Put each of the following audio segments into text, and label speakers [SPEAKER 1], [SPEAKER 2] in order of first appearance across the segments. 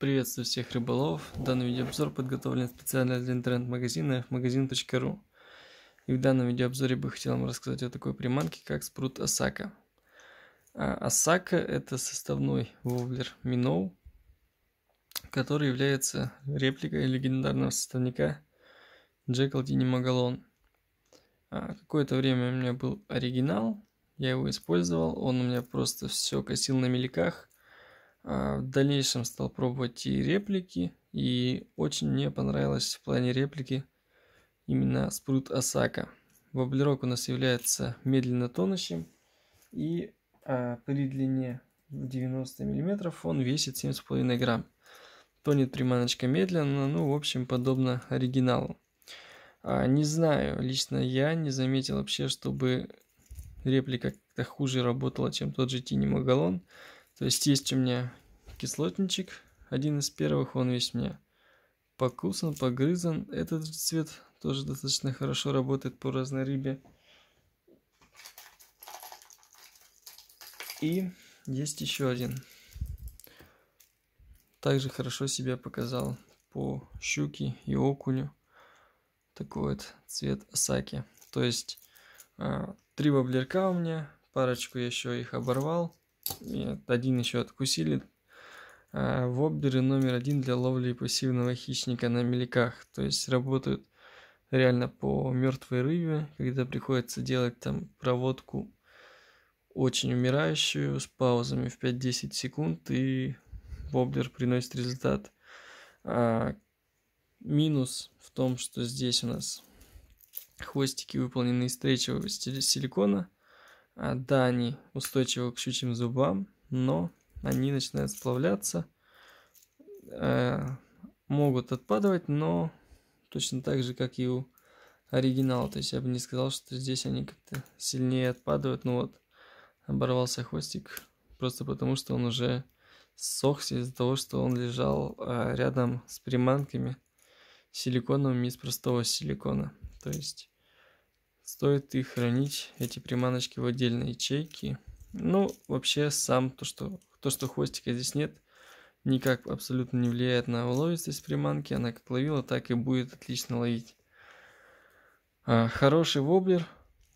[SPEAKER 1] Приветствую всех рыболов. Данный видеообзор подготовлен специально для интернет-магазина magazin.ru. И в данном видеообзоре бы хотел вам рассказать о такой приманке, как спрут Осака. А Осака это составной вовлер Миноу, который является репликой легендарного составника Джекл Тини Магалон. А Какое-то время у меня был оригинал, я его использовал, он у меня просто все косил на меликах, а, в дальнейшем стал пробовать и реплики, и очень мне понравилось в плане реплики именно спрут Осака. Воблерок у нас является медленно тонущим, и а, при длине 90 мм он весит 7,5 грамм. Тонет приманочка медленно, ну в общем подобно оригиналу. А, не знаю, лично я не заметил вообще, чтобы реплика как-то хуже работала, чем тот же Тинемагалон. Магалон. То есть есть у меня кислотничек, один из первых, он весь у меня покусан, погрызан. Этот цвет тоже достаточно хорошо работает по разной рыбе. И есть еще один. Также хорошо себя показал по щуке и окуню. Такой вот цвет саки. То есть а, три воблерка у меня, парочку еще их оборвал. Нет, один еще откусили. А, вобберы номер один для ловли пассивного хищника на меликах То есть работают реально по мертвой рыбе, когда приходится делать там проводку очень умирающую с паузами в 5-10 секунд и воблер приносит результат. А, минус в том, что здесь у нас хвостики выполнены из тречевого силикона – а, да, они устойчивы к щучьим зубам, но они начинают сплавляться, э, могут отпадывать, но точно так же, как и у оригинала. То есть я бы не сказал, что здесь они как-то сильнее отпадают, Ну вот оборвался хвостик просто потому, что он уже ссохся из-за того, что он лежал э, рядом с приманками силиконовыми из простого силикона. То есть Стоит их хранить, эти приманочки, в отдельной ячейке. Ну, вообще, сам то, что, то, что хвостика здесь нет, никак абсолютно не влияет на уловистость приманки. Она как ловила, так и будет отлично ловить. А, хороший воблер.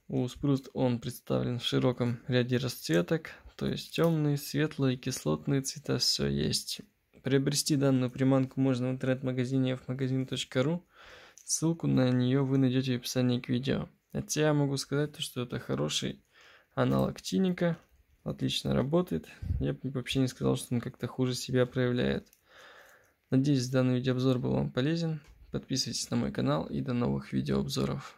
[SPEAKER 1] У спруст он представлен в широком ряде расцветок. То есть темные, светлые, кислотные цвета все есть. Приобрести данную приманку можно в интернет-магазине fmagazin.ru. Ссылку на нее вы найдете в описании к видео. Хотя я могу сказать, что это хороший аналог чинника, отлично работает. Я бы вообще не сказал, что он как-то хуже себя проявляет. Надеюсь, данный видеообзор был вам полезен. Подписывайтесь на мой канал и до новых видеообзоров.